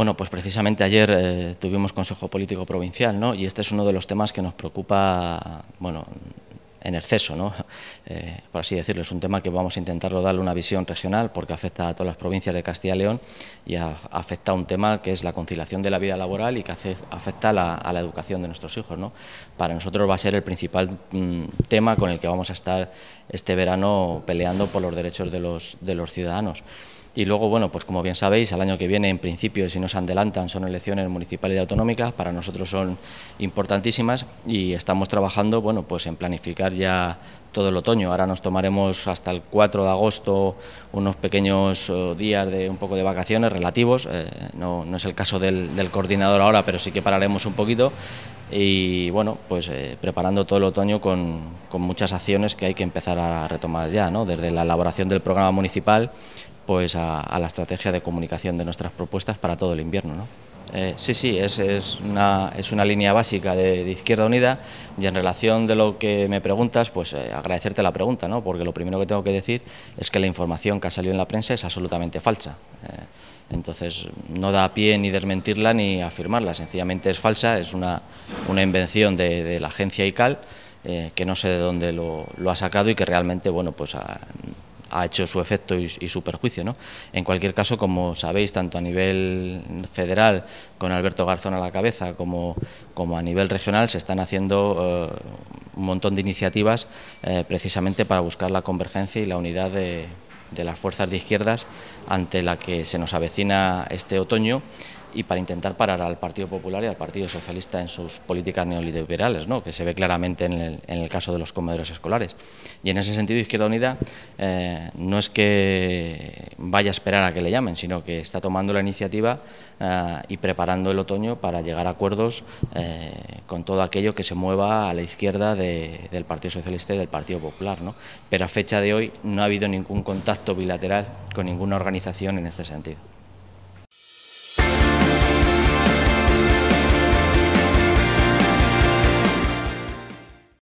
Bueno, pues precisamente ayer eh, tuvimos Consejo Político Provincial, ¿no? Y este es uno de los temas que nos preocupa, bueno, en exceso, ¿no? Eh, por así decirlo. Es un tema que vamos a intentar darle una visión regional porque afecta a todas las provincias de Castilla y León y afecta a un tema que es la conciliación de la vida laboral y que afecta a la, educación de nuestros hijos. ¿no? Para nosotros va a ser el principal mm, tema con el que vamos a estar este verano peleando por los derechos de los ciudadanos. Y luego, bueno, pues como bien sabéis, al año que viene, en principio, si nos adelantan, son elecciones municipales y autonómicas, para nosotros son importantísimas y estamos trabajando, bueno, pues en planificar ya todo el otoño. Ahora nos tomaremos hasta el 4 de agosto unos pequeños eh, días de un poco de vacaciones relativos, eh, no, es el caso del, coordinador ahora, pero sí que pararemos un poquito y bueno, pues eh, preparando todo el otoño con, con, muchas acciones que hay que empezar a retomar ya, ¿no? desde la elaboración del programa municipal pues a, la estrategia de comunicación de nuestras propuestas para todo el invierno. Eh, sí, sí, es, una, línea básica de, Izquierda Unida y en relación de lo que me preguntas, pues eh, agradecerte la pregunta, ¿no? porque lo primero que tengo que decir es que la información que ha salido en la prensa es absolutamente falsa. Eh, entonces no da pie ni desmentirla ni afirmarla, sencillamente es falsa, es una, una invención de, la agencia ICAL que no sé de dónde lo, ha sacado y que realmente bueno, pues, ha hecho su efecto y, su perjuicio. En cualquier caso, como sabéis, tanto a nivel federal, con Alberto Garzón a la cabeza, como, a nivel regional, se están haciendo eh, un montón de iniciativas eh, precisamente para buscar la convergencia y la unidad de, de las fuerzas de izquierdas ante la que se nos avecina este otoño y para intentar parar al Partido Popular y al Partido Socialista en sus políticas neoliberales, que se ve claramente en el, caso de los comedores escolares. Y en ese sentido, Izquierda Unida eh, no es que vaya a esperar a que le llamen, sino que está tomando la iniciativa eh, y preparando el otoño para llegar a acuerdos eh, con todo aquello que se mueva a la izquierda del Partido Socialista y del Partido Popular. Pero a fecha de hoy no ha habido ningún contacto bilateral con ninguna organización en este sentido.